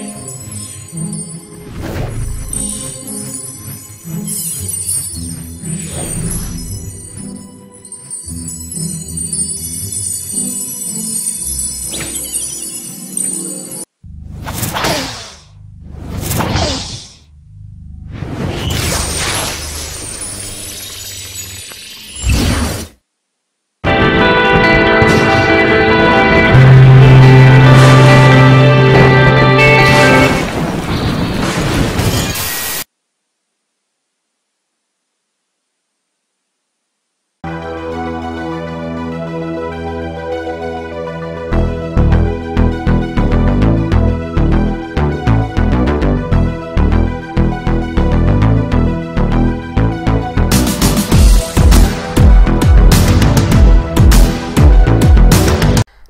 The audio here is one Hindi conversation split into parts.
Yeah. Mm -hmm.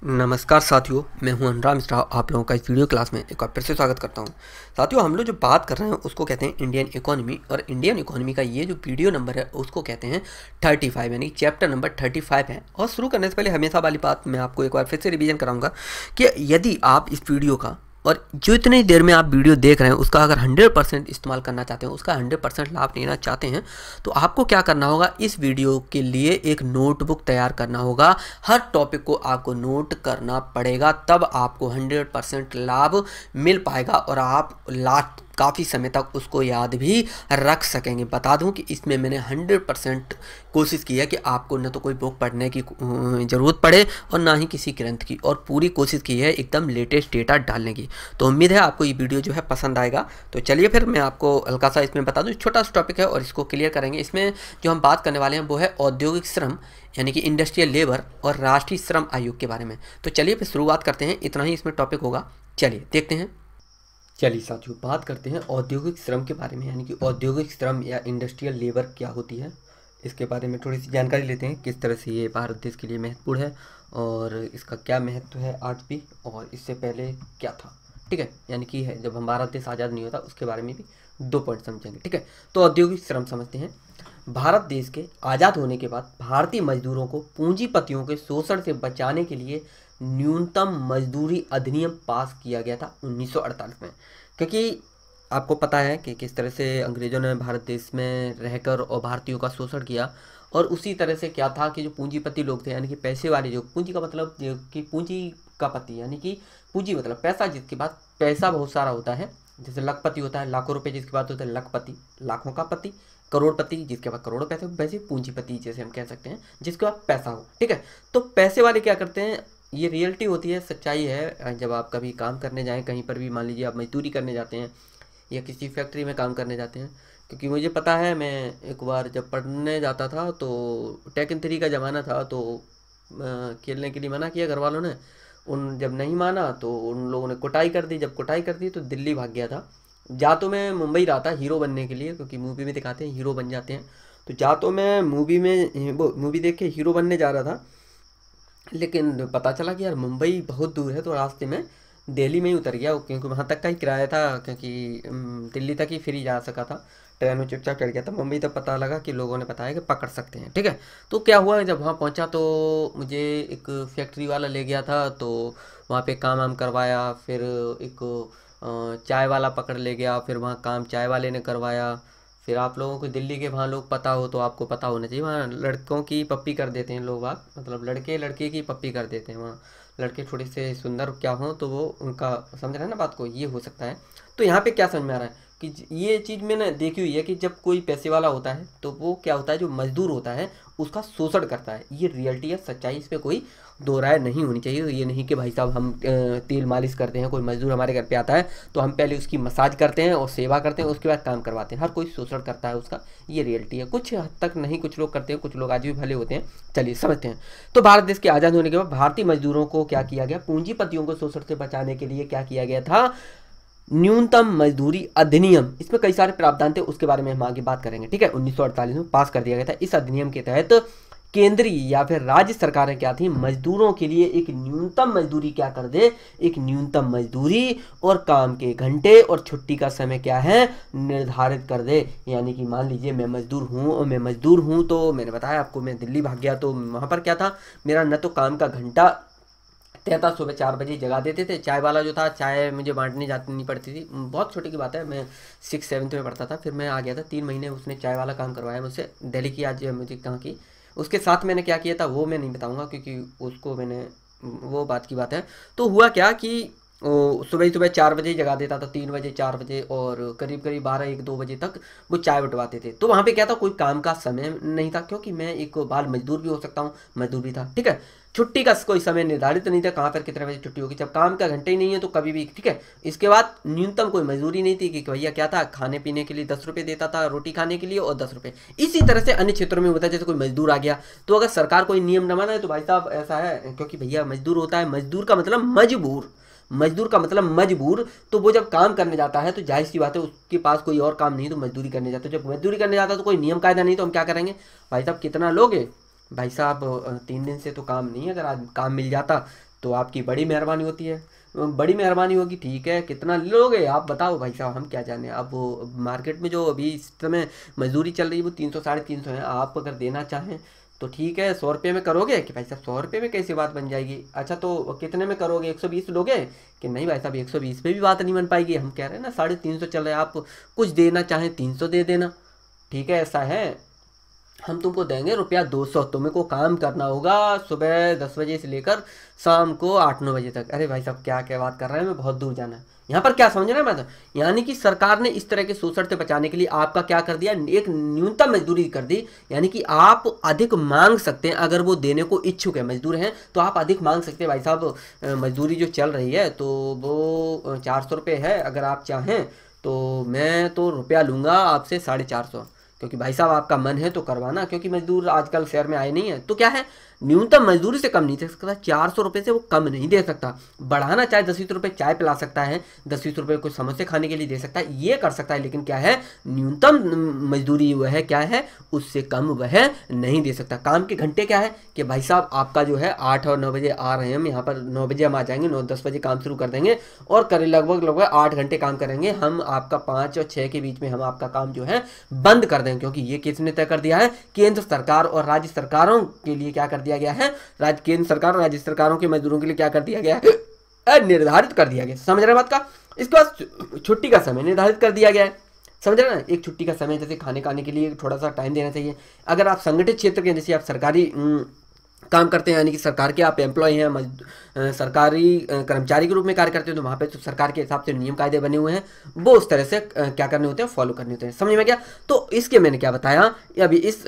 नमस्कार साथियों मैं हूं अनुराम मिश्रा आप लोगों का इस वीडियो क्लास में एक बार फिर से स्वागत करता हूं साथियों हम लोग जो बात कर रहे हैं उसको कहते हैं इंडियन इकोनॉमी और इंडियन इकोनॉमी का ये जो वीडियो नंबर है उसको कहते हैं थर्टी फाइव यानी चैप्टर नंबर थर्टी फाइव है और शुरू करने से पहले हमेशा वाली बात मैं आपको एक बार फिर से रिविजन कराऊंगा कि यदि आप इस वीडियो का और जो इतनी देर में आप वीडियो देख रहे हैं उसका अगर 100 परसेंट इस्तेमाल करना चाहते हैं उसका 100 परसेंट लाभ लेना चाहते हैं तो आपको क्या करना होगा इस वीडियो के लिए एक नोटबुक तैयार करना होगा हर टॉपिक को आपको नोट करना पड़ेगा तब आपको हंड्रेड लाभ मिल पाएगा और आप लास्ट काफ़ी समय तक उसको याद भी रख सकेंगे बता दूं कि इसमें मैंने हंड्रेड परसेंट कोशिश की है कि आपको न तो कोई बुक पढ़ने की ज़रूरत पड़े और ना ही किसी ग्रंथ की और पूरी कोशिश की है एकदम लेटेस्ट डेटा डालने की तो उम्मीद है आपको ये वीडियो जो है पसंद आएगा तो चलिए फिर मैं आपको हल्का सा इसमें बता दूँ छोटा सा टॉपिक है और इसको क्लियर करेंगे इसमें जो हम बात करने वाले हैं वो है औद्योगिक श्रम यानी कि इंडस्ट्रियल लेबर और राष्ट्रीय श्रम आयोग के बारे में तो चलिए फिर शुरुआत करते हैं इतना ही इसमें टॉपिक होगा चलिए देखते हैं चलिए साथियों बात करते हैं औद्योगिक श्रम के बारे में यानी कि औद्योगिक श्रम या इंडस्ट्रियल लेबर क्या होती है इसके बारे में थोड़ी सी जानकारी लेते हैं किस तरह से ये भारत देश के लिए महत्वपूर्ण है और इसका क्या महत्व है आज भी और इससे पहले क्या था ठीक है यानी कि है जब भारत देश आज़ाद नहीं होता उसके बारे में भी दो पॉइंट समझेंगे ठीक है तो औद्योगिक श्रम समझते हैं भारत देश के आज़ाद होने के बाद भारतीय मजदूरों को पूंजीपतियों के शोषण से बचाने के लिए न्यूनतम मजदूरी अधिनियम पास किया गया था 1948 में क्योंकि आपको पता है कि किस तरह से अंग्रेज़ों ने भारत देश में रहकर और भारतीयों का शोषण किया और उसी तरह से क्या था कि जो पूंजीपति लोग थे यानी कि पैसे वाले जो पूंजी का मतलब कि पूंजी का पति यानी कि पूंजी मतलब पैसा जिसके पास पैसा बहुत सारा होता है जैसे लखपति होता है लाखों रुपए जिसके पास होता है लखपति लाखों का पति करोड़पति जिसके पास करोड़ों पैसे वैसे पूंजीपति जैसे हम कह सकते हैं जिसके पास पैसा हो ठीक है तो पैसे वाले क्या करते हैं ये रियलिटी होती है सच्चाई है जब आप कभी काम करने जाएँ कहीं पर भी मान लीजिए आप मजदूरी करने जाते हैं या किसी फैक्ट्री में काम करने जाते हैं क्योंकि मुझे पता है मैं एक बार जब पढ़ने जाता था तो इन थ्री का ज़माना था तो खेलने के लिए मना किया घर वालों ने उन जब नहीं माना तो उन लोगों ने कुटाई कर दी जब कुटाई कर दी तो दिल्ली भाग गया था जा तो मैं मुंबई रहा था हीरो बनने के लिए क्योंकि मूवी में दिखाते हैं हीरो बन जाते हैं तो जा तो मैं मूवी में वो मूवी देख के हीरो बनने जा रहा था लेकिन पता चला कि यार मुंबई बहुत दूर है तो रास्ते में दिल्ली में ही उतर गया क्योंकि वहाँ तक का ही किराया था क्योंकि दिल्ली तक ही फ्री जा सका था ट्रेन में चुपचाप चढ़ गया था मुंबई तक पता लगा कि लोगों ने बताया कि पकड़ सकते हैं ठीक है तो क्या हुआ जब वहाँ पहुँचा तो मुझे एक फैक्ट्री वाला ले गया था तो वहाँ पे काम वाम करवाया फिर एक चाय वाला पकड़ ले गया फिर वहाँ काम चाय वाले ने करवाया फिर आप लोगों को दिल्ली के वहाँ लोग पता हो तो आपको पता होना चाहिए वहाँ लड़कों की पप्पी कर देते हैं लोग बाग मतलब लड़के लड़के की पप्पी कर देते हैं वहाँ लड़के थोड़े से सुंदर क्या हों तो वो उनका समझ रहे हैं ना बात को ये हो सकता है तो यहाँ पे क्या समझ में आ रहा है कि ये चीज़ मैंने देखी हुई है कि जब कोई पैसे वाला होता है तो वो क्या होता है जो मजदूर होता है उसका शोषण करता है ये रियलिटी है सच्चाई इस पर कोई दो राय नहीं होनी चाहिए ये नहीं कि भाई साहब हम तेल मालिश करते हैं कोई मजदूर हमारे घर पे आता है तो हम पहले उसकी मसाज करते हैं और सेवा करते हैं उसके बाद काम करवाते हैं हर कोई शोषण करता है उसका ये रियलिटी है कुछ हद तक नहीं कुछ लोग करते हैं कुछ लोग आज भी भले होते हैं चलिए समझते हैं तो भारत देश के आज़ाद होने के बाद भारतीय मजदूरों को क्या किया गया पूंजीपतियों को शोषण से बचाने के लिए क्या किया गया था न्यूनतम मजदूरी अधिनियम इसमें कई सारे प्रावधान थे उसके बारे में हम आगे बात करेंगे ठीक है 1948 में पास कर दिया गया था इस अधिनियम के तहत केंद्रीय या फिर राज्य सरकारें क्या थी मजदूरों के लिए एक न्यूनतम मजदूरी क्या कर दे एक न्यूनतम मजदूरी और काम के घंटे और छुट्टी का समय क्या है निर्धारित कर दे यानी कि मान लीजिए मैं मजदूर हूँ और मैं मजदूर हूँ तो मैंने बताया आपको मैं दिल्ली भाग गया तो वहाँ पर क्या था मेरा न तो काम का घंटा तहता सुबह चार बजे जगा देते थे चाय वाला जो था चाय मुझे बांटने जाती नहीं पड़ती थी बहुत छोटी की बात है मैं सिक्स सेवन्थ में पढ़ता था फिर मैं आ गया था तीन महीने उसने चाय वाला काम करवाया मुझसे दिल्ली की आज मुझे कहाँ की उसके साथ मैंने क्या किया था वो मैं नहीं बताऊँगा क्योंकि उसको मैंने वो बात की बात है तो हुआ क्या कि सुबह सुबह चार बजे जगा देता था तीन बजे चार बजे और करीब करीब बारह एक दो बजे तक वो चाय बटवाते थे तो वहाँ पे क्या था कोई काम का समय नहीं था क्योंकि मैं एक बाल मजदूर भी हो सकता हूँ मजदूर भी था ठीक है छुट्टी का कोई समय निर्धारित नहीं था कहाँ पर कितने बजे छुट्टी होगी जब काम का घंटे ही नहीं है तो कभी भी ठीक है इसके बाद न्यूनतम कोई मजदूरी नहीं थी कि भैया क्या था खाने पीने के लिए दस रुपये देता था रोटी खाने के लिए और दस रुपये इसी तरह से अन्य क्षेत्रों में होता जैसे कोई मजदूर आ गया तो अगर सरकार कोई नियम न माना है तो भाई साहब ऐसा है क्योंकि भैया मजदूर होता है मजदूर का मतलब मजबूर मजदूर का मतलब मजबूर तो वो जब काम करने जाता है तो जाहिर सी बात है उसके पास कोई और काम नहीं तो मजदूरी करने जाता है जब मजदूरी करने जाता है तो कोई नियम कायदा नहीं तो हम क्या करेंगे भाई साहब कितना लोगे भाई साहब तीन दिन से तो काम नहीं है अगर आज काम मिल जाता तो आपकी बड़ी मेहरबानी होती है बड़ी मेहरबानी होगी ठीक है कितना लोगे आप बताओ भाई साहब हम क्या जाने अब वो मार्केट में जो अभी इस समय मजदूरी चल रही है वो तीन सौ साढ़े तीन सौ है आप अगर देना चाहें तो ठीक है सौ रुपये में करोगे कि भाई साहब सौ रुपये में कैसी बात बन जाएगी अच्छा तो कितने में करोगे एक सौ बीस तो लोगे कि नहीं भाई साहब एक सौ बीस पर भी बात नहीं बन पाएगी हम कह रहे हैं ना साढ़े तीन सौ चल रहे आप कुछ देना चाहें तीन सौ दे देना ठीक है ऐसा है हम तुमको देंगे रुपया दो सौ को काम करना होगा सुबह दस बजे से लेकर शाम को आठ नौ बजे तक अरे भाई साहब क्या क्या बात कर रहे हैं मैं बहुत दूर जाना है यहाँ पर क्या समझ रहे हैं मैं तो यानी कि सरकार ने इस तरह के शोषण से बचाने के लिए आपका क्या कर दिया एक न्यूनतम मजदूरी कर दी यानी कि आप अधिक मांग सकते हैं अगर वो देने को इच्छुक है मजदूर हैं तो आप अधिक मांग सकते हैं भाई साहब मजदूरी जो चल रही है तो वो चार सौ रुपये है अगर आप चाहें तो मैं तो रुपया लूँगा आपसे साढ़े चार सौ क्योंकि भाई साहब आपका मन है तो करवाना क्योंकि मजदूर आजकल शहर में आए नहीं है तो क्या है न्यूनतम मजदूरी से कम नहीं दे सकता चार सौ रुपये से वो कम नहीं दे सकता बढ़ाना चाहे दस बीस रुपये चाय पिला सकता है दस बीस रुपये कुछ समोसे खाने के लिए दे सकता है ये कर सकता है लेकिन क्या है न्यूनतम मजदूरी वह क्या है उससे कम वह नहीं दे सकता काम के घंटे क्या है कि भाई साहब आपका जो है आठ और नौ बजे आ रहे हैं हम यहाँ पर नौ बजे हम आ जाएंगे नौ दस बजे काम शुरू कर देंगे और करें लगभग लगभग आठ घंटे काम करेंगे हम आपका पाँच और छः के बीच में हम आपका काम जो है बंद कर देंगे क्योंकि ये किसने तय कर दिया है केंद्र सरकार और राज्य सरकारों के लिए क्या कर दिया दिया गया है राज्य केंद्र सरकार और राज्य सरकारों के मजदूरों के लिए क्या कर दिया गया है निर्धारित कर दिया गया समझ रहे बात का इसके बाद छुट्टी का समय निर्धारित कर दिया गया है समझ रहे ना एक छुट्टी का समय जैसे खाने खाने के लिए थोड़ा सा टाइम देना चाहिए अगर आप संगठित क्षेत्र के जैसे आप सरकारी काम करते हैं यानी कि सरकार के आप एम्प्लॉय हैं सरकारी कर्मचारी के रूप में कार्य करते हैं तो वहाँ पे तो सरकार के हिसाब से नियम कायदे बने हुए हैं वो उस तरह से क्या करने होते हैं फॉलो करने होते हैं समझ में क्या तो इसके मैंने क्या बताया अभी इस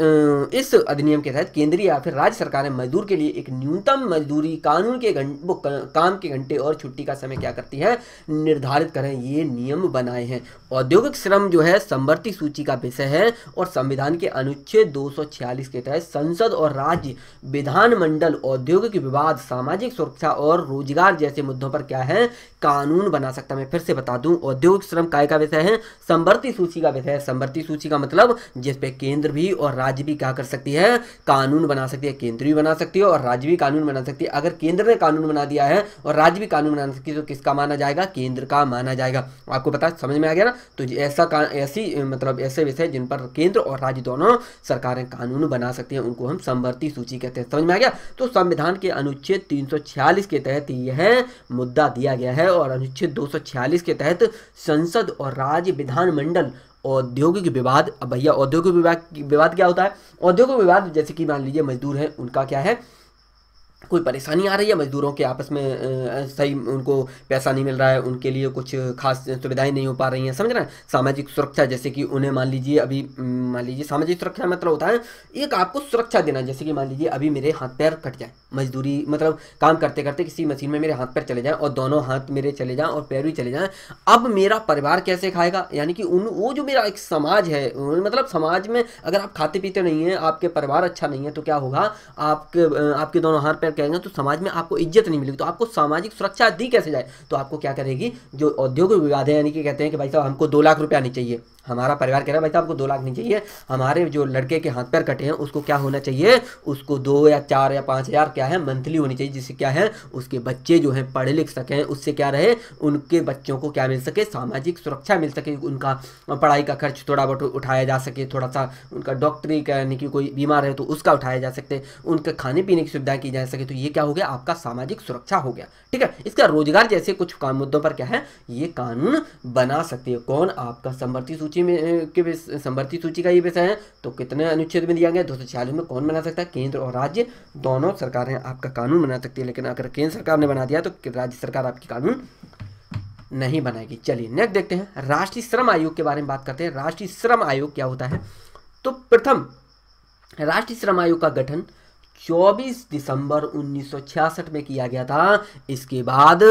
इस अधिनियम के तहत केंद्रीय या फिर राज्य सरकारें मजदूर के लिए एक न्यूनतम मजदूरी कानून के घंटे वो काम के घंटे और छुट्टी का समय क्या करती है निर्धारित करें ये नियम बनाए हैं औद्योगिक श्रम जो है समवर्ती सूची का विषय है और संविधान के अनुच्छेद दो के तहत संसद और राज्य विधान विधानमंडल औद्योगिक विवाद सामाजिक सुरक्षा और रोजगार जैसे मुद्दों पर क्या है कानून बना सकता मैं फिर से बता दूं औद्योगिक श्रम काय का विषय है संवर्ती सूची का विषय है संवर्ती सूची का मतलब जिस पे केंद्र भी और राज्य भी क्या कर सकती है कानून बना सकती है केंद्र भी बना सकती है और राज्य भी कानून बना सकती है अगर केंद्र ने कानून बना दिया है और राज्य भी कानून बना सकती है तो किसका माना जाएगा केंद्र का माना जाएगा आपको पता समझ में आ गया ना तो ऐसा ऐसी मतलब ऐसे विषय जिन पर केंद्र और राज्य दोनों सरकारें कानून बना सकती है उनको हम संवर्ती सूची कहते हैं समझ में गया तो संविधान के अनुच्छेद 346 के तहत यह मुद्दा दिया गया है और अनुच्छेद 246 के तहत संसद और राज्य विधानमंडल औद्योगिक विवाद अब भैया औद्योगिक विवाद विवाद क्या होता है औद्योगिक विवाद जैसे कि मान लीजिए मजदूर है उनका क्या है कोई परेशानी आ रही है मजदूरों के आपस में सही उनको पैसा नहीं मिल रहा है उनके लिए कुछ खास सुविधाएं नहीं हो पा रही हैं समझ रहे हैं सामाजिक सुरक्षा जैसे कि उन्हें मान लीजिए अभी मान लीजिए सामाजिक सुरक्षा मतलब होता है एक आपको सुरक्षा देना जैसे कि मान लीजिए अभी मेरे हाथ पैर कट जाए मजदूरी मतलब काम करते करते किसी मशीन में मेरे हाथ पैर चले जाएँ और दोनों हाथ मेरे चले जाएँ और पैर भी चले जाएँ अब मेरा परिवार कैसे खाएगा यानी कि उन वो जो मेरा एक समाज है मतलब समाज में अगर आप खाते पीते नहीं हैं आपके परिवार अच्छा नहीं है तो क्या होगा आपके आपके दोनों हाथ पैर अगर कहेंगे तो समाज में आपको इज्जत नहीं मिलेगी तो आपको सामाजिक सुरक्षा दी कैसे जाए तो आपको क्या करेगी जो औद्योगिक विवाद है यानी कि कहते हैं कि भाई साहब हमको दो लाख रुपया नहीं चाहिए हमारा परिवार कह रहा है भाई साहब आपको दो लाख नहीं चाहिए हमारे जो लड़के के हाथ पैर कटे हैं उसको क्या होना चाहिए उसको दो या चार या पाँच हज़ार क्या है मंथली होनी चाहिए जिससे क्या है उसके बच्चे जो हैं पढ़ लिख सकें उससे क्या रहे उनके बच्चों को क्या मिल सके सामाजिक सुरक्षा मिल सके उनका पढ़ाई का खर्च थोड़ा बहुत उठाया जा सके थोड़ा सा उनका डॉक्टरी का यानी कि कोई बीमार है तो उसका उठाया जा सकते उनके खाने पीने की सुविधा की जा सके सके तो ये क्या हो गया आपका सामाजिक सुरक्षा हो गया ठीक है इसका रोजगार जैसे कुछ मुद्दों पर क्या है ये कानून बना सकती है कौन आपका समवर्ती सूची में के समवर्ती सूची का ये विषय है तो कितने अनुच्छेद में दिया गया दो में कौन बना सकता है केंद्र और राज्य दोनों सरकारें आपका कानून बना सकती है लेकिन अगर केंद्र सरकार ने बना दिया तो राज्य सरकार आपकी कानून नहीं बनाएगी चलिए नेक्स्ट देखते हैं राष्ट्रीय श्रम आयोग के बारे में बात करते हैं राष्ट्रीय श्रम आयोग क्या होता है तो प्रथम राष्ट्रीय श्रम आयोग का गठन 24 दिसंबर 1966 में किया गया था इसके बाद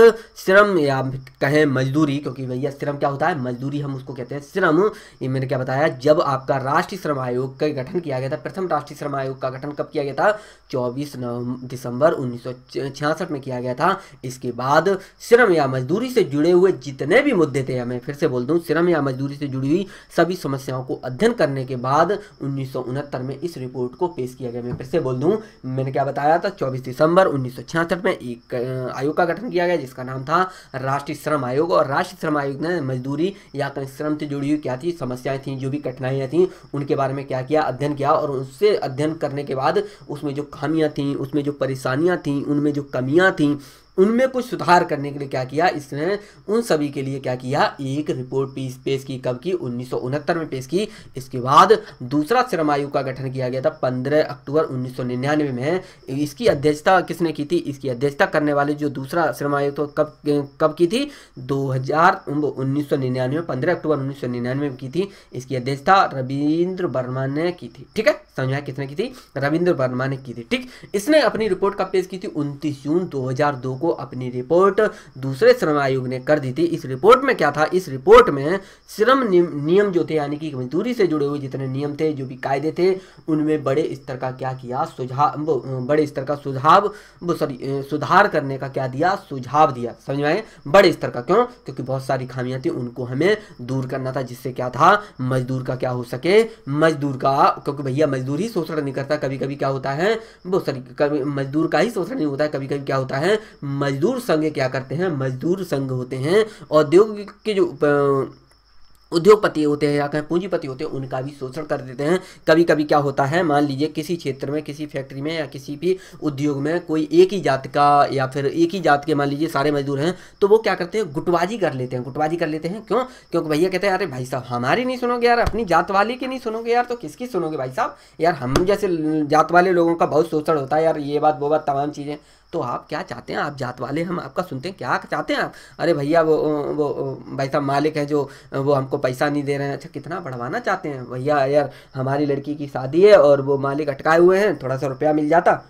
श्रम या कहें मजदूरी क्योंकि भैया श्रम क्या होता है मजदूरी हम उसको कहते हैं श्रम ये मैंने क्या बताया जब आपका राष्ट्रीय श्रम आयोग का गठन किया गया था प्रथम राष्ट्रीय श्रम आयोग का गठन कब किया गया था 24 दिसंबर 1966 में किया गया था इसके बाद श्रम या मजदूरी से जुड़े हुए जितने भी मुद्दे थे मैं फिर से बोल दूँ श्रम या मजदूरी से जुड़ी हुई सभी समस्याओं को अध्ययन करने के बाद उन्नीस में इस रिपोर्ट को पेश किया गया मैं फिर से बोल दूँ मैंने क्या बताया था चौबीस दिसंबर उन्नीस में एक आयोग का गठन किया गया जिसका नाम था राष्ट्रीय श्रम आयोग और राष्ट्रीय श्रम आयोग ने मजदूरी या श्रम से जुड़ी हुई क्या थी समस्याएं थी जो भी कठिनाइयाँ थी उनके बारे में क्या किया अध्ययन किया और उससे अध्ययन करने के बाद उसमें जो खामियाँ थी उसमें जो परेशानियाँ थी उनमें जो कमियाँ थी उनमें कुछ सुधार करने के लिए क्या किया इसने उन सभी के लिए क्या किया एक रिपोर्ट पीस पेश की कब की उन्नीस में पेश की इसके बाद दूसरा श्रम आयोग का गठन किया गया था 15 अक्टूबर 1999 में इसकी अध्यक्षता किसने की थी इसकी अध्यक्षता करने वाले जो दूसरा श्रम आयोग तो कब कब की थी दो हजार उन्नीस में पंद्रह अक्टूबर उन्नीस में की थी इसकी अध्यक्षता रविंद्र वर्मा ने की थी ठीक है समझा किसने की थी रविंद्र वर्मा ने की थी ठीक इसने अपनी रिपोर्ट कब पेश की थी उनतीस जून दो को अपनी रिपोर्ट दूसरे श्रम आयोग ने कर दी थी इस रिपोर्ट में क्या था इस रिपोर्ट में श्रम नियम जो थे यानी कि मजदूरी से जुड़े हुए जितने नियम थे जो भी कायदे थे उनमें बड़े स्तर का क्या किया सुझाव बड़े स्तर का सुझाव सॉरी सुधार करने का क्या दिया सुझाव दिया समझ में बड़े स्तर का क्यों क्योंकि बहुत सारी खामियां थी उनको हमें दूर करना था जिससे क्या था मजदूर का क्या हो सके मजदूर का क्योंकि भैया मजदूर ही शोषण नहीं करता कभी कभी क्या होता है वो सॉरी मजदूर का ही शोषण नहीं होता है कभी कभी क्या होता है मजदूर संघ क्या करते हैं मजदूर संघ होते हैं औद्योगिक के जो उद्योगपति होते हैं या कहीं पूंजीपति होते हैं उनका भी शोषण कर देते हैं कभी कभी क्या होता है मान लीजिए किसी क्षेत्र में किसी फैक्ट्री में या किसी भी उद्योग में कोई एक ही जात का या फिर एक ही जात के मान लीजिए सारे मजदूर हैं तो वो क्या करते हैं गुटबाजी कर लेते हैं गुटबाजी कर लेते हैं क्यों क्योंकि भैया कहते हैं अरे भाई साहब हमारी नहीं सुनोगे यार अपनी जात वाले की नहीं सुनोगे यार तो किसकी सुनोगे भाई साहब यार हम जैसे जात वाले लोगों का बहुत शोषण होता है यार ये बात वो बात तमाम चीज़ें तो आप क्या चाहते हैं आप जात वाले हम आपका सुनते हैं क्या चाहते हैं आप अरे भैया वो वो भाई साहब मालिक है जो वो हमको पैसा नहीं दे रहे हैं अच्छा कितना बढ़वाना चाहते हैं भैया यार हमारी लड़की की शादी है और वो मालिक अटकाए हुए हैं थोड़ा सा रुपया मिल जाता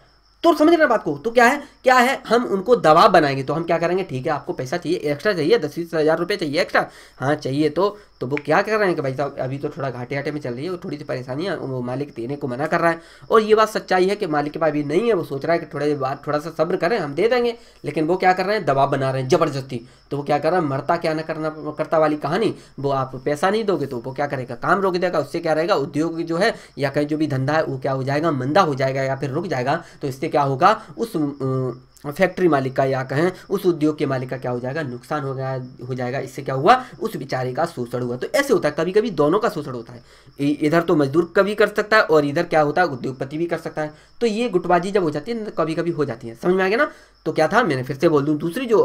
तो समझ रहे बात को तो क्या है क्या है हम उनको दबाव बनाएंगे तो हम क्या करेंगे ठीक है आपको पैसा चाहिए एक्स्ट्रा चाहिए दस बीस हज़ार रुपये चाहिए एक्स्ट्रा हाँ चाहिए तो तो वो क्या कर रहे हैं कि भाई साहब अभी तो थोड़ा घाटे घाटे में चल रही है और थोड़ी सी परेशानी है वो मालिक देने को मना कर रहा है और ये बात सच्चाई है कि मालिक के पास अभी नहीं है वो सोच रहा है कि थोड़े बात थोड़ा सा सब्र करें हम दे देंगे लेकिन वो क्या कर रहे हैं दबाव बना रहे हैं ज़बरदस्ती तो वो क्या कर रहा है मरता क्या ना करना करता वाली कहानी वो आप पैसा नहीं दोगे तो वो क्या करेगा काम रोक देगा उससे क्या रहेगा उद्योग जो है या कहीं जो भी धंधा है वो क्या हो जाएगा मंदा हो जाएगा या फिर रुक जाएगा तो इससे क्या होगा उस फैक्ट्री मालिक का या कहें उस उद्योग के मालिक का क्या हो जाएगा नुकसान हो गया हो जाएगा इससे क्या हुआ उस बेचारे का शोषण हुआ तो ऐसे होता है कभी कभी दोनों का शोषण होता है इधर तो मजदूर कभी कर सकता है और इधर क्या होता है उद्योगपति भी कर सकता है तो ये गुटबाजी जब हो जाती है कभी कभी हो जाती है समझ में आ गया ना तो क्या था मैंने फिर से बोल दूँ दूसरी जो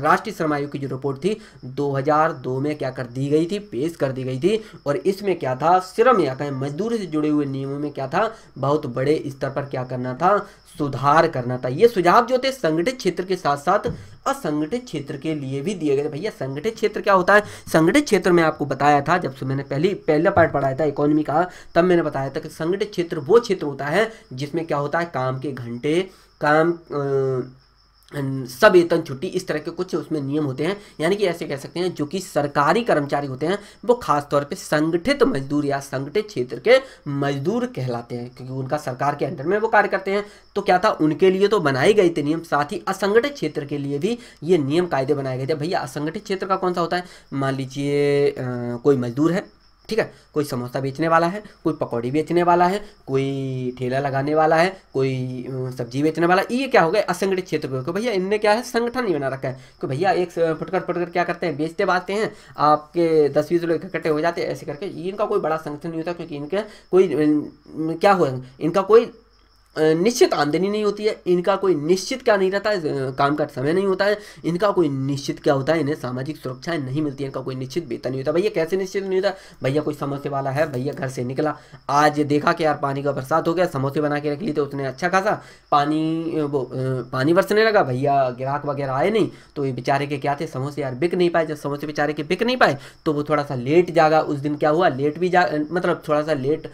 राष्ट्रीय श्रम आयोग की जो रिपोर्ट थी 2002 में क्या कर दी गई थी पेश कर दी गई थी और इसमें क्या था श्रम या कहें मजदूरी से जुड़े हुए नियमों में क्या था बहुत बड़े स्तर पर क्या करना था सुधार करना था ये सुझाव जो थे संगठित क्षेत्र के साथ साथ असंगठित क्षेत्र के लिए भी दिए गए थे भैया संगठित क्षेत्र क्या होता है संगठित क्षेत्र में आपको बताया था जब से मैंने पहली पहला पार्ट पढ़ाया था इकोनॉमी का तब मैंने बताया था कि संगठित क्षेत्र वो क्षेत्र होता है जिसमें क्या होता है काम के घंटे काम आ, सब वेतन छुट्टी इस तरह के कुछ उसमें नियम होते हैं यानी कि ऐसे कह सकते हैं जो कि सरकारी कर्मचारी होते हैं वो खास तौर पे संगठित मजदूर या संगठित क्षेत्र के मजदूर कहलाते हैं क्योंकि उनका सरकार के अंडर में वो कार्य करते हैं तो क्या था उनके लिए तो बनाए गए थे नियम साथ ही असंगठित क्षेत्र के लिए भी ये नियम कायदे बनाए गए थे भैया असंगठित क्षेत्र का कौन सा होता है मान लीजिए कोई मजदूर है ठीक है कोई समोसा बेचने वाला है कोई पकौड़ी बेचने वाला है कोई ठेला लगाने वाला है कोई सब्जी बेचने वाला ये क्या हो गया असंगठित क्षेत्र को भैया इनने क्या है संगठन ही बना रखा है कि तो भैया एक फुटकर फुटकर क्या करते हैं बेचते बाजते हैं आपके दस बीस लोग इकट्ठे हो जाते हैं ऐसे करके इनका कोई बड़ा संगठन नहीं होता क्योंकि इनके कोई क्या हो इनका कोई निश्चित आमदनी नहीं होती है इनका कोई निश्चित क्या नहीं रहता है काम का समय नहीं होता है इनका कोई निश्चित क्या होता है इन्हें सामाजिक सुरक्षाएं नहीं मिलती है इनका कोई निश्चित वेतन नहीं होता भैया कैसे निश्चित नहीं होता भैया कोई समोसे वाला है भैया घर से निकला आज देखा कि यार पानी का बरसात हो गया समोसे बना के रख लिए थे उसने अच्छा खासा पानी वो पानी बरसने लगा भैया ग्राहक वगैरह आए नहीं तो ये बेचारे के क्या थे समोसे यार बिक नहीं पाए जब समोसे बेचारे के बिक नहीं पाए तो वो थोड़ा सा लेट जागा उस दिन क्या हुआ लेट भी जा मतलब थोड़ा सा लेट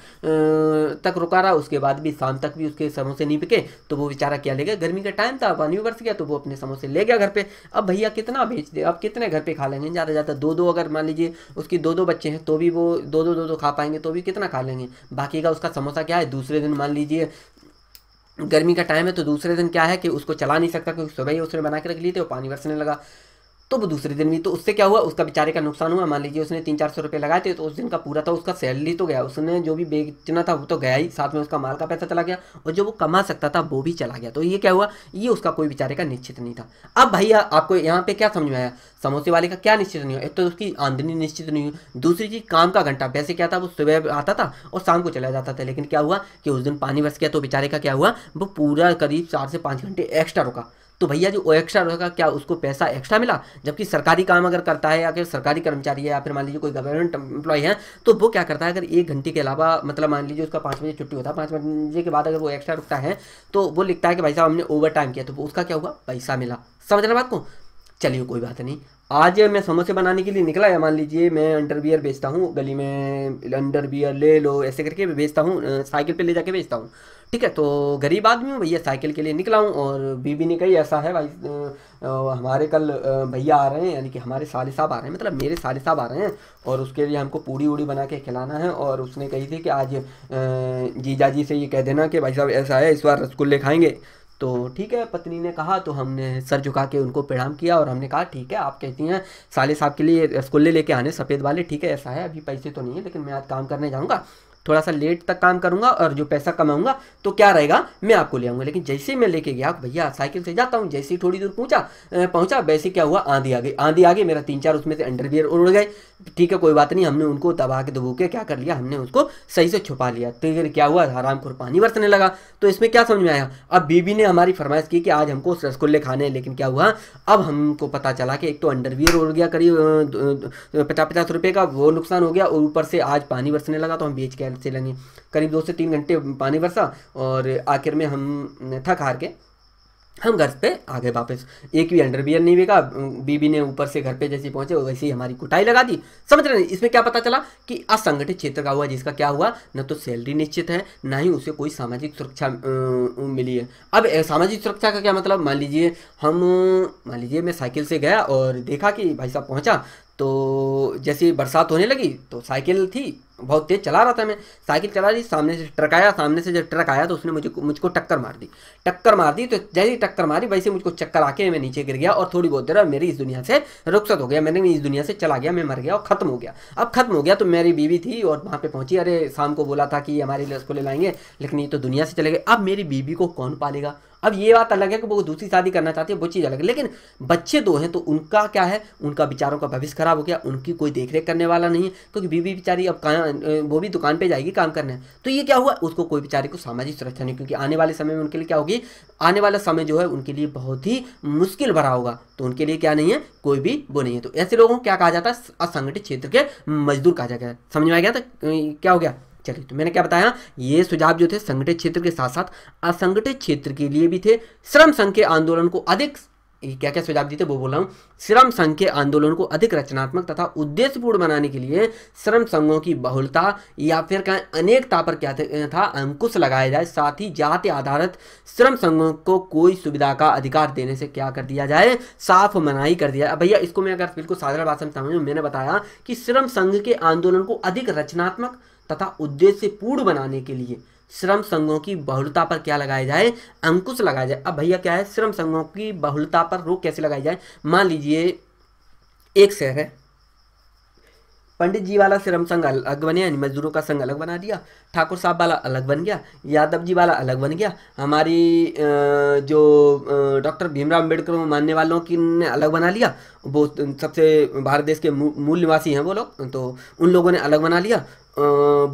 तक रुका रहा उसके बाद भी शाम तक भी उसके उसके समोसे नहीं बिके तो वो बेचारा क्या ले गया गर्मी का टाइम था पानी बरस गया तो वो अपने समोसे ले गया घर पे अब भैया कितना बेच दे अब कितने घर पे खा लेंगे ज़्यादा ज़्यादा दो दो अगर मान लीजिए उसकी दो दो बच्चे हैं तो भी वो दो दो दो दो खा पाएंगे तो भी कितना खा लेंगे बाकी का उसका समोसा क्या है दूसरे दिन मान लीजिए गर्मी का टाइम है तो दूसरे दिन क्या है कि उसको चला नहीं सकता क्योंकि सुबह ही उसने बना के रख ली थी और पानी बरसने लगा तो वो दूसरे दिन भी तो उससे क्या हुआ उसका बेचारे का नुकसान हुआ मान लीजिए उसने तीन चार सौ रुपये लगाए थे तो उस दिन का पूरा था उसका सैलरी तो गया उसने जो भी बेचना था वो तो गया ही साथ में उसका माल का पैसा चला गया और जो वो कमा सकता था वो भी चला गया तो ये क्या हुआ ये उसका कोई बेचारे का निश्चित नहीं था अब भैया आपको यहाँ पे क्या समझ में आया समोसे वाले का क्या निश्चित नहीं हुआ एक तो उसकी आमदनी निश्चित नहीं हुई दूसरी चीज़ काम का घंटा वैसे क्या था वो सुबह आता था और शाम को चला जाता था लेकिन क्या हुआ कि उस दिन पानी बस गया तो बेचारे का क्या हुआ वो पूरा करीब चार से पाँच घंटे एक्स्ट्रा रुका तो भैया जो एक्स्ट्रा रहेगा क्या उसको पैसा एक्स्ट्रा मिला जबकि सरकारी काम अगर करता है या फिर सरकारी कर्मचारी है या फिर मान लीजिए कोई गवर्नमेंट एम्प्लॉय है तो वो क्या करता है अगर एक घंटे के अलावा मतलब मान लीजिए उसका पाँच बजे छुट्टी होता है पाँच बजे के बाद अगर वो एक्स्ट्रा रुकता है तो वो लिखता है कि भाई साहब हमने ओवर टाइम किया तो उसका क्या हुआ पैसा मिला समझ रहे बात को चलिए कोई बात नहीं आज मैं समोसे बनाने के लिए निकला है मान लीजिए मैं अंडरवियर बेचता हूँ गली में अंडरवियर ले लो ऐसे करके बेचता हूँ साइकिल पे ले जाके बेचता हूँ ठीक है तो गरीब आदमी हूँ भैया साइकिल के लिए निकला हूँ और बीबी ने कही ऐसा है भाई हमारे कल भैया आ रहे हैं यानी कि हमारे साले साहब आ रहे हैं मतलब मेरे साले साहब आ रहे हैं और उसके लिए हमको पूड़ी उड़ी बना के खिलाना है और उसने कही थी कि आज जीजा जी से ये कह देना कि भाई साहब ऐसा है इस बार रसगुल्ले खाएँगे तो ठीक है पत्नी ने कहा तो हमने सर झुका के उनको प्रणाम किया और हमने कहा ठीक है आप कहती हैं साले साहब के लिए रसगुल्ले लेके आने सफ़ेद वाले ठीक है ऐसा है अभी पैसे तो नहीं है लेकिन मैं आज काम करने जाऊँगा थोड़ा सा लेट तक काम करूंगा और जो पैसा कमाऊंगा तो क्या रहेगा मैं आपको ले आऊंगा लेकिन जैसे मैं लेके गया भैया साइकिल से जाता हूँ जैसे ही थोड़ी दूर पहुंचा पहुंचा वैसे क्या हुआ आंधी आ गई आंधी आ गई मेरा तीन चार उसमें से अंडरवियर उड़ गए ठीक है कोई बात नहीं हमने उनको दबा के दबू के क्या कर लिया हमने उसको सही से छुपा लिया तो फिर क्या हुआ आराम खुर पानी बरसने लगा तो इसमें क्या समझ में आया अब बीबी ने हमारी फरमाइश की कि आज हमको रसगुल्ले खाने हैं लेकिन क्या हुआ अब हमको पता चला कि एक तो अंडरवियर उड़ गया करीब पचास पचास रुपये का वो नुकसान हो गया और ऊपर से आज पानी बरसने लगा तो हम बेच के सैलानी करीब दो से तीन घंटे पानी बरसा और आखिर में हम थक हार के हम घर पे आ गए वापस एक भी अंडरवियर नहीं बिका बीबी ने ऊपर से घर पे जैसे पहुंचे वैसे ही हमारी कुटाई लगा दी समझ रहे हैं इसमें क्या पता चला कि असंगठित क्षेत्र का हुआ जिसका क्या हुआ न तो सैलरी निश्चित है ना ही उसे कोई सामाजिक सुरक्षा मिली है अब सामाजिक सुरक्षा का क्या मतलब मान लीजिए हम मान लीजिए मैं साइकिल से गया और देखा कि भाई साहब पहुँचा तो जैसे बरसात होने लगी तो साइकिल थी बहुत तेज़ चला रहा था मैं साइकिल चला रही सामने से ट्रक आया सामने से जब ट्रक आया तो उसने मुझे मुझको टक्कर मार दी टक्कर मार दी तो जैसे ही टक्कर मारी वैसे मुझको चक्कर आके मैं नीचे गिर गया और थोड़ी बहुत देर मेरी इस दुनिया से रुखसत हो गया मैंने इस दुनिया से चला गया मैं मर गया और ख़त्म हो गया अब ख़त्म हो गया तो मेरी बीवी थी और वहाँ पर पहुँची अरे शाम को बोला था कि हमारे लिए ले लाएंगे लेकिन ये तो दुनिया से चले गए अब मेरी बीवी को कौन पालेगा अब ये बात अलग है कि वो दूसरी शादी करना चाहती है वो चीज़ अलग है लेकिन बच्चे दो हैं तो उनका क्या है उनका बेचारों का भविष्य खराब हो गया उनकी कोई देख रेख करने वाला नहीं है क्योंकि बीवी बेचारी अब वो भी दुकान पर जाएगी काम करने तो ये क्या हुआ उसको कोई बेचारी को सामाजिक सुरक्षा नहीं क्योंकि आने वाले समय में उनके लिए क्या होगी आने वाला समय जो है उनके लिए बहुत ही मुश्किल भरा होगा तो उनके लिए क्या नहीं है कोई भी वो नहीं है तो ऐसे लोगों को क्या कहा जाता है असंगठित क्षेत्र के मजदूर कहा जाता है समझ में आ गया तो क्या हो गया चलिए तो मैंने क्या बताया ये सुझाव जो थे संगठित क्षेत्र के साथ साथ असंगठित क्षेत्र के लिए भी थे श्रम संघ के आंदोलन को अधिक क्या क्या सुझाव दिए थे वो बोल रहा हूँ श्रम संघ के आंदोलन को अधिक रचनात्मक तथा उद्देश्यपूर्ण बनाने के लिए श्रम संघों की बहुलता या फिर कहें अनेकता पर क्या था अंकुश लगाया जाए साथ ही जाति आधारित श्रम संघों को कोई सुविधा का अधिकार देने से क्या कर दिया जाए साफ मनाही कर दिया भैया इसको मैं अगर बिल्कुल साधारण भाषा में समझूँ मैंने बताया कि श्रम संघ के आंदोलन को अधिक रचनात्मक तथा उद्देश्य पूर्ण बनाने के लिए श्रम संघों की बहुलता पर क्या लगाया जाए अंकुश लगाया जाए अब भैया क्या है श्रम संघों की बहुलता पर रोक कैसे लगाई जाए मान लीजिए एक शहर है पंडित जी वाला श्रम संघ अलग बने यानी मजदूरों का संघ अलग बना दिया ठाकुर साहब वाला अलग बन गया यादव जी वाला अलग बन गया हमारी जो डॉक्टर भीमराव अम्बेडकर मानने वालों की ने अलग बना लिया वो सबसे भारत देश के मूल निवासी हैं वो लोग तो उन लोगों ने अलग बना लिया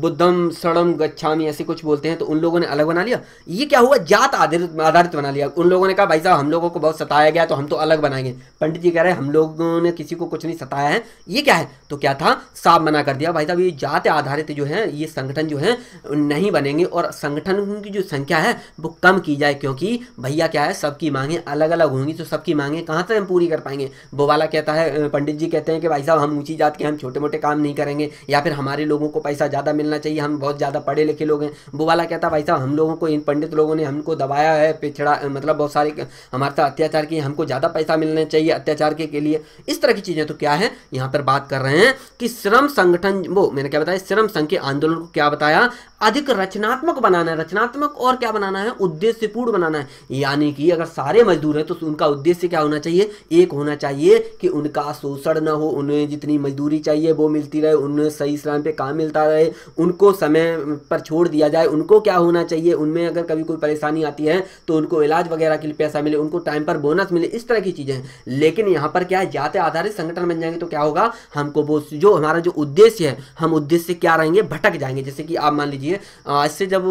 बुद्धम सड़म गच्छामी ऐसे कुछ बोलते हैं तो उन लोगों ने अलग बना लिया ये क्या हुआ जात आधारित आधारित बना लिया उन लोगों ने कहा भाई साहब हम लोगों को बहुत सताया गया तो हम तो अलग बनाएंगे पंडित जी कह रहे हैं हम लोगों ने किसी को कुछ नहीं सताया है ये क्या है तो क्या था साफ मना कर दिया भाई साहब ये जात आधारित जो है ये संगठन जो है नहीं बनेंगे और संगठन की जो संख्या है वो कम की जाए क्योंकि भैया क्या है सबकी मांगे अलग अलग होंगी तो सबकी मांगे कहाँ से हम पूरी कर पाएंगे वो वाला कहता है पंडित जी कहते हैं कि भाई साहब हम ऊंची जात के हम छोटे मोटे काम नहीं करेंगे या फिर हमारे लोगों को पैसा ज़्यादा मिलना चाहिए हम बहुत ज़्यादा पढ़े लिखे लोग हैं वो वाला कहता है भाई साहब हम लोगों को इन पंडित लोगों ने हमको दबाया है पिछड़ा मतलब बहुत सारे हमारे साथ अत्याचार किए हमको ज़्यादा पैसा मिलना चाहिए अत्याचार के, के लिए इस तरह की चीज़ें तो क्या है यहाँ पर बात कर रहे हैं कि श्रम संगठन वो मैंने क्या बताया श्रम संघ के आंदोलन को क्या बताया अधिक रचनात्मक बनाना है रचनात्मक और क्या बनाना है उद्देश्यपूर्ण बनाना है यानी कि अगर सारे मजदूर हैं तो उनका उद्देश्य क्या होना चाहिए एक होना चाहिए कि उनका शोषण ना हो उन्हें जितनी मजदूरी चाहिए वो मिलती रहे उन्हें सही समय पे काम मिलता रहे उनको समय पर छोड़ दिया जाए उनको क्या होना चाहिए उनमें अगर कभी कोई परेशानी आती है तो उनको इलाज वगैरह के लिए पैसा मिले उनको टाइम पर बोनस मिले इस तरह की चीज़ें लेकिन यहाँ पर क्या है जाते आधारित संगठन बन जाएंगे तो क्या होगा हमको वो जो हमारा जो उद्देश्य है हम उद्देश्य क्या रहेंगे भटक जाएंगे जैसे कि आप मान लीजिए इससे जब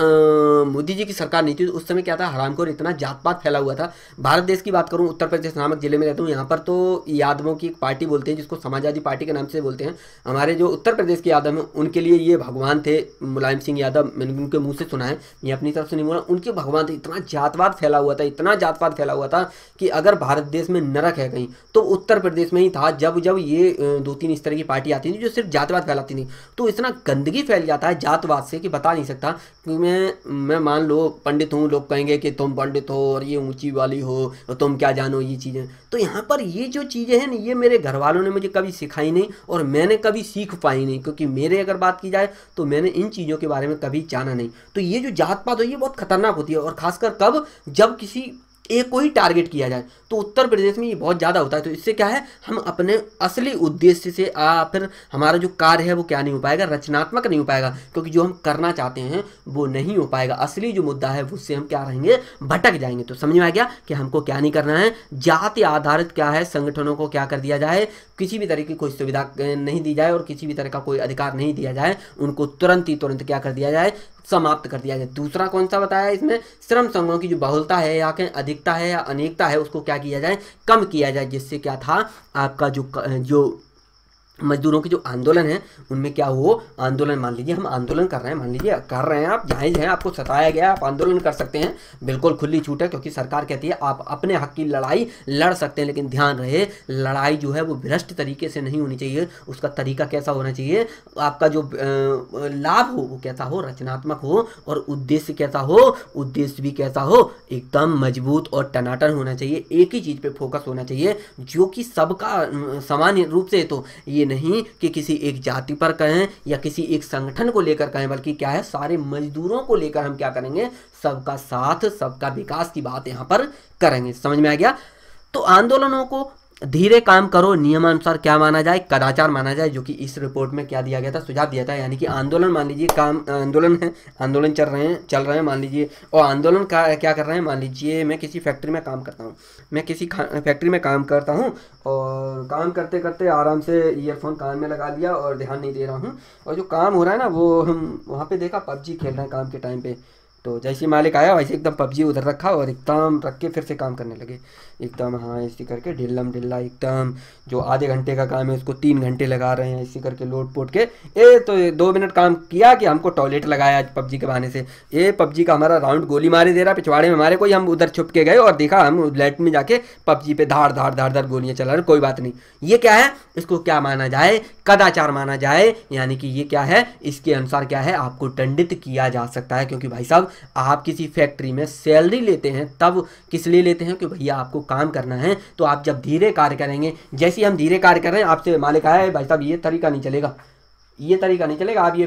मोदी जी की सरकार नहीं थी तो उस समय क्या था हरामखोर इतना जात पात फैला हुआ था भारत देश की बात करूँ उत्तर प्रदेश नामक जिले में रहता हूँ यहाँ पर तो यादवों की एक पार्टी बोलते हैं जिसको समाजवादी पार्टी के नाम से बोलते हैं हमारे जो उत्तर प्रदेश के यादव हैं उनके लिए ये भगवान थे मुलायम सिंह यादव मैंने उनके मुँह से सुना है मैं अपनी तरफ से नहीं बोला उनके भगवान थे इतना जातवाद फैला हुआ था इतना जातवाद फैला हुआ था कि अगर भारत देश में नरक है कहीं तो उत्तर प्रदेश में ही था जब जब ये दो तीन इस तरह की पार्टी आती थी जो सिर्फ जातवाद फैलाती थी तो इतना गंदगी फैल जाता है जातवाद से कि बता नहीं सकता में मैं मान लो पंडित हूँ लोग कहेंगे कि तुम पंडित हो और ये ऊंची वाली हो और तुम क्या जानो ये चीज़ें तो यहाँ पर ये जो चीज़ें हैं ना ये मेरे घर वालों ने मुझे कभी सिखाई नहीं और मैंने कभी सीख पाई नहीं क्योंकि मेरे अगर बात की जाए तो मैंने इन चीज़ों के बारे में कभी जाना नहीं तो ये जो जात पात हो ये बहुत खतरनाक होती है और खासकर कब जब किसी एक को ही टारगेट किया जाए तो उत्तर प्रदेश में ये बहुत ज़्यादा होता है तो इससे क्या है हम अपने असली उद्देश्य से आ, फिर हमारा जो कार्य है वो क्या नहीं हो पाएगा रचनात्मक नहीं हो पाएगा क्योंकि जो हम करना चाहते हैं वो नहीं हो पाएगा असली जो मुद्दा है उससे हम क्या रहेंगे भटक जाएंगे तो समझ में आ गया कि हमको क्या नहीं करना है जाति आधारित क्या है संगठनों को क्या कर दिया जाए किसी भी तरह की कोई सुविधा नहीं दी जाए और किसी भी तरह का कोई अधिकार नहीं दिया जाए उनको तुरंत ही तुरंत क्या कर दिया जाए समाप्त कर दिया जाए दूसरा कौन सा बताया इसमें श्रम संघों की जो बहुलता है या कहें अधिकता है या अनेकता है उसको क्या किया जाए कम किया जाए जिससे क्या था आपका जो जो मजदूरों के जो आंदोलन है उनमें क्या हो आंदोलन मान लीजिए हम आंदोलन कर रहे हैं मान लीजिए कर रहे हैं आप जायज़ है आपको सताया गया आप आंदोलन कर सकते हैं बिल्कुल खुली छूट है क्योंकि सरकार कहती है आप अपने हक की लड़ाई लड़ सकते हैं लेकिन ध्यान रहे लड़ाई जो है वो भ्रष्ट तरीके से नहीं होनी चाहिए उसका तरीका कैसा होना चाहिए आपका जो लाभ हो वो कैसा हो रचनात्मक हो और उद्देश्य कैसा हो उद्देश्य भी कैसा हो एकदम मजबूत और टनाटन होना चाहिए एक ही चीज़ पर फोकस होना चाहिए जो कि सबका सामान्य रूप से तो ये नहीं कि किसी एक जाति पर कहें या किसी एक संगठन को लेकर कहें बल्कि क्या है सारे मजदूरों को लेकर हम क्या करेंगे सबका साथ सबका विकास की बात यहां पर करेंगे समझ में आ गया तो आंदोलनों को धीरे काम करो नियमानुसार क्या माना जाए कदाचार माना जाए जो कि इस रिपोर्ट में क्या दिया गया था सुझाव दिया था यानी कि आंदोलन मान लीजिए काम आंदोलन है आंदोलन चल रहे हैं चल रहे हैं मान लीजिए और आंदोलन का क्या कर रहे हैं मान लीजिए मैं किसी फैक्ट्री में काम करता हूँ मैं किसी फैक्ट्री में काम करता हूँ और काम करते करते आराम से ईयरफोन कान में लगा लिया और ध्यान नहीं दे रहा हूँ और जो काम हो रहा है ना वो हम वहाँ पर देखा पबजी खेल रहे हैं काम के टाइम पर तो जैसे मालिक आया वैसे एकदम पबजी उधर रखा और एकदम रख के फिर से काम करने लगे एकदम हाँ ऐसी करके ढिल्लम ढिल्ला एकदम जो आधे घंटे का काम है उसको तीन घंटे लगा रहे हैं ऐसी करके लोट पोट के ए तो दो मिनट काम किया कि हमको टॉयलेट लगाया पबजी के बहाने से ए पबजी का हमारा राउंड गोली मारे दे रहा पिछवाड़े में मारे कोई हम उधर छुप के गए और देखा हम लाइट में जाके पबजी पे धार धार धार धार गोलियाँ चला रहे कोई बात नहीं ये क्या है इसको क्या माना जाए कदाचार माना जाए यानी कि ये क्या है इसके अनुसार क्या है आपको दंडित किया जा सकता है क्योंकि भाई साहब आप किसी फैक्ट्री में सैलरी लेते हैं तब किस लिए लेते हैं कि भैया आपको काम करना है तो आप जब धीरे कार्य करेंगे जैसे ही हम धीरे कार्य कर रहे हैं आपसे मालिक आया है भाई साहब ये तरीका नहीं चलेगा ये तरीका नहीं चलेगा आप ये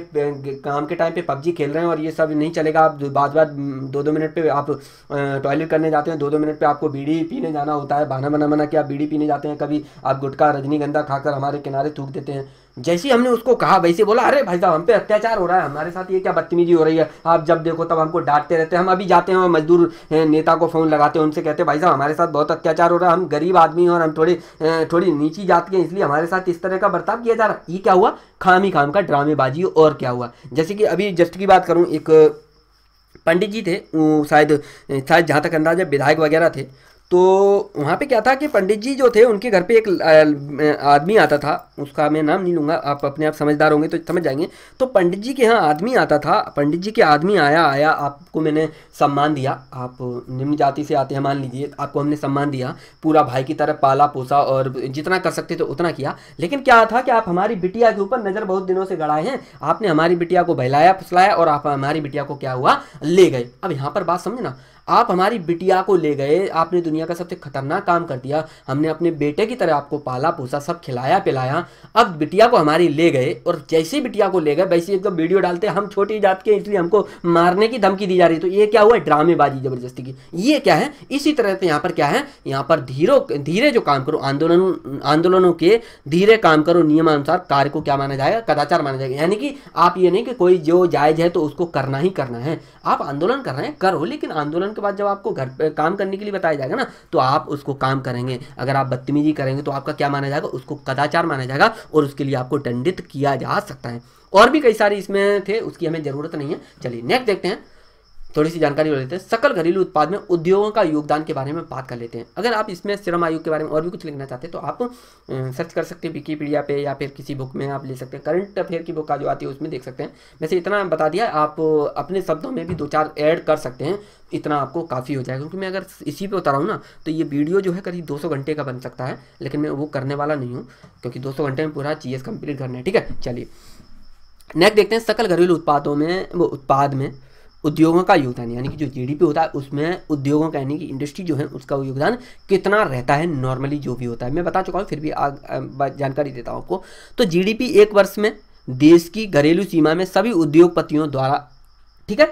काम के टाइम पे पबजी खेल रहे हैं और ये सब नहीं चलेगा आप बाद बाद दो दो मिनट पे आप टॉयलेट करने जाते हैं दो दो मिनट पे आपको बीड़ी पीने जाना होता है बहाना बना बना के आप बीड़ी पीने जाते हैं कभी आप गुटखा रजनीगंधा खाकर हमारे किनारे थूक देते हैं जैसे हमने उसको कहा वैसे बोला अरे भाई साहब हम पे अत्याचार हो रहा है हमारे साथ ये क्या बदतमीजी हो रही है आप जब देखो तब हमको डांटते रहते हैं हम अभी जाते हैं और मजदूर नेता को फ़ोन लगाते हैं उनसे कहते हैं भाई साहब हमारे साथ बहुत अत्याचार हो रहा है हम गरीब आदमी हैं और हम थोड़े थोड़ी नीची जाते हैं इसलिए हमारे साथ इस तरह का बर्ताव किया जा रहा है ये क्या हुआ खाम ही खाम का ड्रामेबाजी और क्या हुआ जैसे कि अभी जस्ट की बात करूँ एक पंडित जी थे शायद शायद जहाँ तक अंदाजा विधायक वगैरह थे तो वहाँ पे क्या था कि पंडित जी जो थे उनके घर पे एक आदमी आता था उसका मैं नाम नहीं लूँगा आप अपने आप समझदार होंगे तो समझ जाएंगे तो पंडित जी के यहाँ आदमी आता था पंडित जी के आदमी आया आया आपको मैंने सम्मान दिया आप निम्न जाति से आते हैं मान लीजिए आपको हमने सम्मान दिया पूरा भाई की तरह पाला पोसा और जितना कर सकते थे उतना किया लेकिन क्या था कि आप हमारी बिटिया के ऊपर नज़र बहुत दिनों से गड़ाए हैं आपने हमारी बिटिया को बहलाया फुसलाया और आप हमारी बिटिया को क्या हुआ ले गए अब यहाँ पर बात समझना आप हमारी बिटिया को ले गए आपने दुनिया का सबसे खतरनाक काम कर दिया हमने अपने बेटे की तरह आपको पाला पोसा सब खिलाया पिलाया अब बिटिया को हमारी ले गए और जैसी बिटिया को ले गए वैसे एकदम वीडियो डालते हम छोटी जात के इसलिए हमको मारने की धमकी दी जा रही तो ये क्या हुआ ड्रामेबाजी जबरदस्ती की ये क्या है इसी तरह से यहाँ पर क्या है यहाँ पर धीरो धीरे जो काम करो आंदोलन आंदोलनों के धीरे काम करो नियमानुसार कार्य को क्या माना जाएगा कदाचार माना जाएगा यानी कि आप ये नहीं कि कोई जो जायज है तो उसको करना ही करना है आप आंदोलन कर रहे हैं करो लेकिन आंदोलन के बाद जब आपको घर पर काम करने के लिए बताया जाएगा ना तो आप उसको काम करेंगे अगर आप बदतमीजी करेंगे तो आपका क्या माना जाएगा उसको कदाचार माना जाएगा और उसके लिए आपको दंडित किया जा सकता है और भी कई सारे इसमें थे उसकी हमें ज़रूरत नहीं है चलिए नेक्स्ट देखते हैं थोड़ी सी जानकारी ले लेते हैं सकल घरेलू उत्पाद में उद्योगों का योगदान के बारे में बात कर लेते हैं अगर आप इसमें श्रम आयोग के बारे में और भी कुछ लिखना चाहते हैं तो आप सर्च कर सकते हैं विकीपीडिया पे या फिर किसी बुक में आप ले सकते हैं करंट अफेयर की बुक जो आती है उसमें देख सकते हैं वैसे इतना बता दिया आप अपने शब्दों में भी दो चार ऐड कर सकते हैं इतना आपको काफ़ी हो जाएगा क्योंकि मैं अगर इसी पे उतारा हूँ ना तो ये वीडियो जो है करीब दो घंटे का बन सकता है लेकिन मैं वो करने वाला नहीं हूँ क्योंकि दो घंटे में पूरा चीज़ कंप्लीट करना है ठीक है चलिए नेक्स्ट देखते हैं सकल घरेलू उत्पादों में वो उत्पाद में उद्योगों का योगदान यानी कि जो जीडीपी होता है उसमें उद्योगों का यानी कि इंडस्ट्री जो है उसका योगदान कितना रहता है नॉर्मली जो भी होता है मैं बता चुका हूँ फिर भी आग, आग जानकारी देता हूँ आपको तो जीडीपी एक वर्ष में देश की घरेलू सीमा में सभी उद्योगपतियों द्वारा ठीक है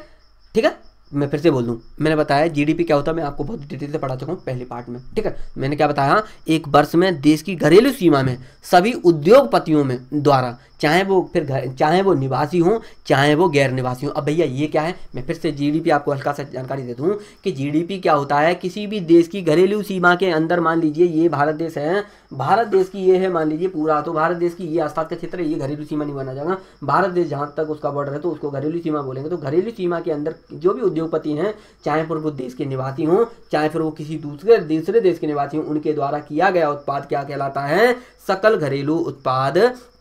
ठीक है मैं फिर से बोल दूँ मैंने बताया जीडीपी क्या होता है मैं आपको बहुत डिटेल से पढ़ा चुका हूँ पहले पार्ट में ठीक है मैंने क्या बताया एक वर्ष में देश की घरेलू सीमा में सभी उद्योगपतियों में द्वारा चाहे वो फिर घर चाहे वो निवासी हों चाहे वो गैर निवासी हों अब भैया ये क्या है मैं फिर से जीडीपी आपको हल्का सा जानकारी दे दूँ कि जीडीपी क्या होता है किसी भी देश की घरेलू सीमा के अंदर मान लीजिए ये भारत देश है भारत देश की ये है मान लीजिए पूरा तो भारत देश की ये आस्था का क्षेत्र है ये घरेलू सीमा नहीं माना जाएगा भारत देश जहाँ तक उसका बॉर्डर है तो उसको घरेलू सीमा बोलेंगे तो घरेलू सीमा के अंदर जो भी उद्योगपति हैं चाहे फिर वो देश के निवासी हों चाहे फिर वो किसी दूसरे दूसरे देश के निवासी हों उनके द्वारा किया गया उत्पाद क्या कहलाता है सकल घरेलू उत्पाद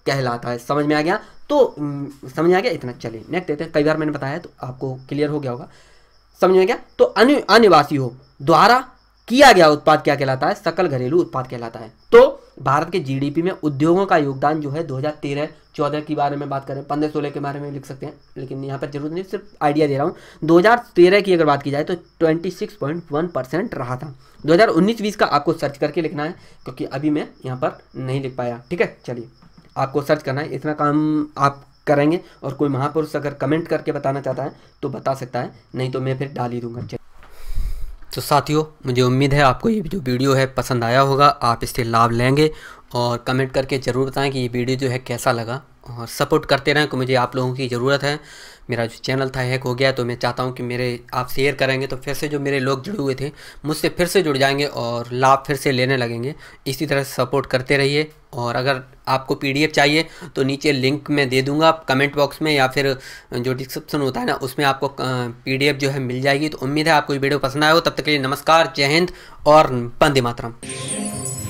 कहलाता है समझ में आ गया तो समझ में आ गया इतना चले नेक्स्ट देते हैं कई बार मैंने बताया तो आपको क्लियर हो गया होगा समझ में आ गया तो अनिवासी हो द्वारा किया गया उत्पाद क्या कहलाता है सकल घरेलू उत्पाद कहलाता है तो भारत के जीडीपी में उद्योगों का योगदान जो है 2013 14 के बारे में बात करें पंद्रह सोलह के बारे में लिख सकते हैं लेकिन यहाँ पर जरूरत नहीं सिर्फ आइडिया दे रहा हूँ 2013 की अगर बात की जाए तो 26.1 परसेंट रहा था 2019-20 का आपको सर्च करके लिखना है क्योंकि अभी मैं यहाँ पर नहीं लिख पाया ठीक है चलिए आपको सर्च करना है इतना काम आप करेंगे और कोई महापुरुष अगर कमेंट करके बताना चाहता है तो बता सकता है नहीं तो मैं फिर डाल ही दूंगा तो साथियों मुझे उम्मीद है आपको ये जो वीडियो है पसंद आया होगा आप इससे लाभ लेंगे और कमेंट करके ज़रूर बताएं कि ये वीडियो जो है कैसा लगा और सपोर्ट करते रहें कि मुझे आप लोगों की ज़रूरत है मेरा जो चैनल था हैक हो गया तो मैं चाहता हूँ कि मेरे आप शेयर करेंगे तो फिर से जो मेरे लोग जुड़े हुए थे मुझसे फिर से जुड़ जाएंगे और लाभ फिर से लेने लगेंगे इसी तरह सपोर्ट करते रहिए और अगर आपको पीडीएफ चाहिए तो नीचे लिंक मैं दे दूंगा कमेंट बॉक्स में या फिर जो डिस्क्रिप्शन होता है ना उसमें आपको पीडीएफ जो है मिल जाएगी तो उम्मीद है आपको ये वीडियो पसंद आया हो तब तक के लिए नमस्कार जय हिंद और पंदे मातरम